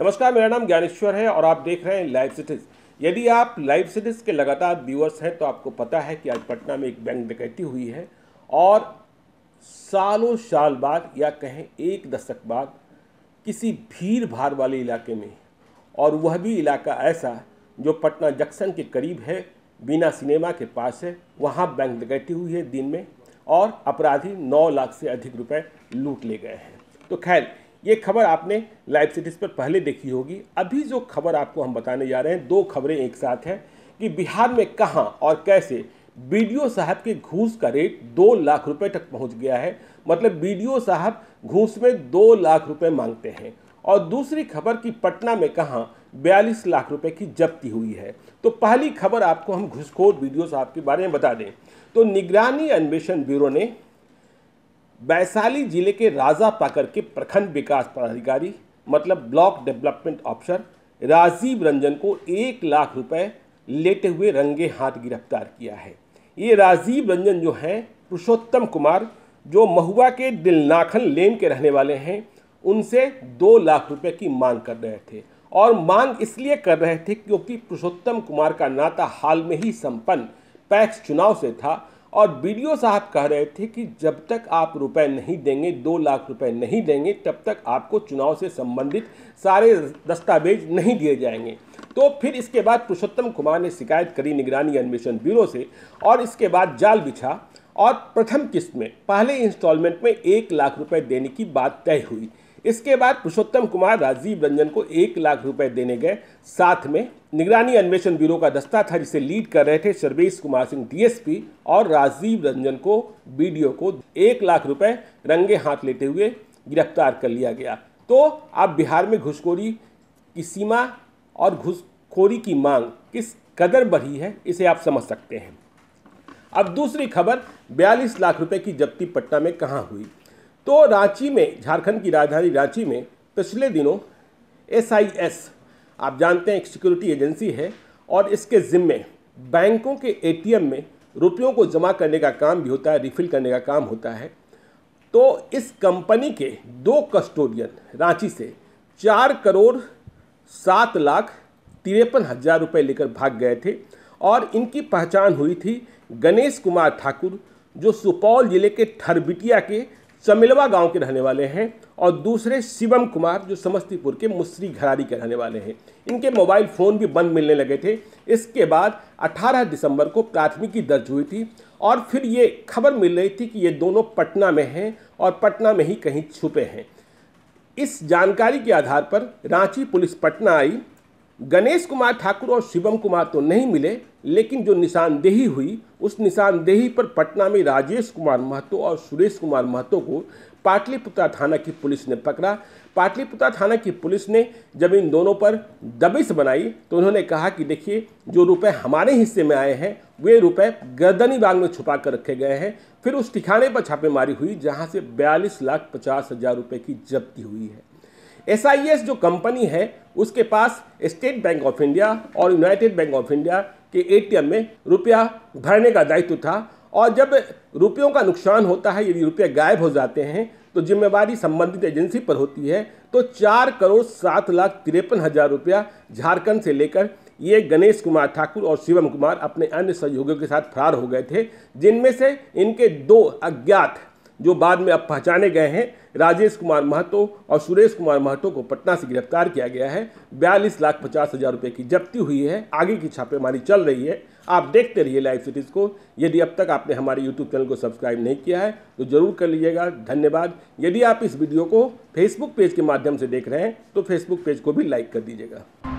नमस्कार मेरा नाम ज्ञानेश्वर है और आप देख रहे हैं लाइव सिटीज यदि आप लाइव सिटीज के लगातार व्यूअर्स हैं तो आपको पता है कि आज पटना में एक बैंक डकैती हुई है और सालों साल बाद या कहें एक दशक बाद किसी भीड़ भाड़ वाले इलाके में और वह भी इलाका ऐसा जो पटना जंक्शन के करीब है बीना सिनेमा के पास है वहाँ बैंक डकैती हुई है दिन में और अपराधी नौ लाख से अधिक रुपए लूट ले गए हैं तो खैर ये खबर आपने लाइव सिटीज़ पर पहले देखी होगी अभी जो खबर आपको हम बताने जा रहे हैं दो खबरें एक साथ हैं कि बिहार में कहाँ और कैसे बी साहब के घूस का रेट दो लाख रुपए तक पहुंच गया है मतलब बी साहब घूस में दो लाख रुपए मांगते हैं और दूसरी खबर कि पटना में कहाँ बयालीस लाख रुपए की जब्ती हुई है तो पहली खबर आपको हम घुसखोर वीडियो साहब के बारे में बता दें तो निगरानी अन्वेषण ब्यूरो ने वैशाली जिले के राजा पाकर के प्रखंड विकास पदाधिकारी मतलब block development officer Rajeev Ranjan को एक लाख रुपए लेते हुए रंगे हाथ गिरफ्तार किया है ये राजीव रंजन जो हैं पुरुषोत्तम कुमार जो महुआ के दिलनाखन लेन के रहने वाले हैं उनसे दो लाख रुपए की मांग कर रहे थे और मांग इसलिए कर रहे थे क्योंकि पुरुषोत्तम कुमार का नाता हाल में ही संपन्न पैक्स चुनाव से था और बी साहब कह रहे थे कि जब तक आप रुपए नहीं देंगे दो लाख रुपए नहीं देंगे तब तक आपको चुनाव से संबंधित सारे दस्तावेज नहीं दिए जाएंगे तो फिर इसके बाद पुरुषोत्तम कुमार ने शिकायत करी निगरानी अन्वेषण ब्यूरो से और इसके बाद जाल बिछा और प्रथम किस्त में पहले इंस्टॉलमेंट में एक लाख रुपये देने की बात तय हुई इसके बाद पुरुषोत्तम कुमार राजीव रंजन को एक लाख रुपए देने गए साथ में निगरानी अन्वेषण ब्यूरो का दस्ता था जिसे लीड कर रहे थे सर्वेश कुमार सिंह डीएसपी और राजीव रंजन को बीडीओ को एक लाख रुपए रंगे हाथ लेते हुए गिरफ्तार कर लिया गया तो अब बिहार में घुसखोरी की सीमा और घुसखोरी की मांग किस कदर बढ़ी है इसे आप समझ सकते हैं अब दूसरी खबर बयालीस लाख रुपए की जब्ती पटना में कहाँ हुई तो रांची में झारखंड की राजधानी रांची में पिछले दिनों एस आप जानते हैं एक सिक्योरिटी एजेंसी है और इसके ज़िम्मे बैंकों के ए में रुपयों को जमा करने का काम भी होता है रिफिल करने का काम होता है तो इस कंपनी के दो कस्टोडियन रांची से चार करोड़ सात लाख तिरपन हज़ार रुपये लेकर भाग गए थे और इनकी पहचान हुई थी गणेश कुमार ठाकुर जो सुपौल जिले के थरबिटिया के चमिलवा गांव के रहने वाले हैं और दूसरे शिवम कुमार जो समस्तीपुर के मुसरी घरारी के रहने वाले हैं इनके मोबाइल फ़ोन भी बंद मिलने लगे थे इसके बाद 18 दिसंबर को प्राथमिकी दर्ज हुई थी और फिर ये खबर मिल रही थी कि ये दोनों पटना में हैं और पटना में ही कहीं छुपे हैं इस जानकारी के आधार पर रांची पुलिस पटना आई गणेश कुमार ठाकुर और शिवम कुमार तो नहीं मिले लेकिन जो निशानदेही हुई उस निशानदेही पर पटना में राजेश कुमार महतो और सुरेश कुमार महतो को पाटलिपुत्रा थाना की पुलिस ने पकड़ा पाटलिपुत्रा थाना की पुलिस ने जब इन दोनों पर दबिश बनाई तो उन्होंने कहा कि देखिए जो रुपए हमारे हिस्से में आए हैं वे रुपए गर्दनी बाग में छुपा कर रखे गए हैं फिर उस ठिकाने पर छापेमारी हुई जहां से बयालीस लाख पचास हज़ार रुपये की जब्ती हुई है एस जो कंपनी है उसके पास स्टेट बैंक ऑफ इंडिया और यूनाइटेड बैंक ऑफ इंडिया के एटीएम में रुपया भरने का दायित्व था और जब रुपयों का नुकसान होता है यदि रुपये गायब हो जाते हैं तो जिम्मेवारी संबंधित एजेंसी पर होती है तो चार करोड़ सात लाख तिरपन हज़ार रुपया झारखंड से लेकर ये गणेश कुमार ठाकुर और शिवम कुमार अपने अन्य सहयोगियों के साथ फरार हो गए थे जिनमें से इनके दो अज्ञात जो बाद में अब पहचाने गए हैं राजेश कुमार महतो और सुरेश कुमार महतो को पटना से गिरफ्तार किया गया है बयालीस लाख पचास हज़ार रुपये की जब्ती हुई है आगे की छापेमारी चल रही है आप देखते रहिए लाइव सिटीज़ को यदि अब तक आपने हमारे यूट्यूब चैनल को सब्सक्राइब नहीं किया है तो ज़रूर कर लीजिएगा धन्यवाद यदि आप इस वीडियो को फेसबुक पेज के माध्यम से देख रहे हैं तो फेसबुक पेज को भी लाइक कर दीजिएगा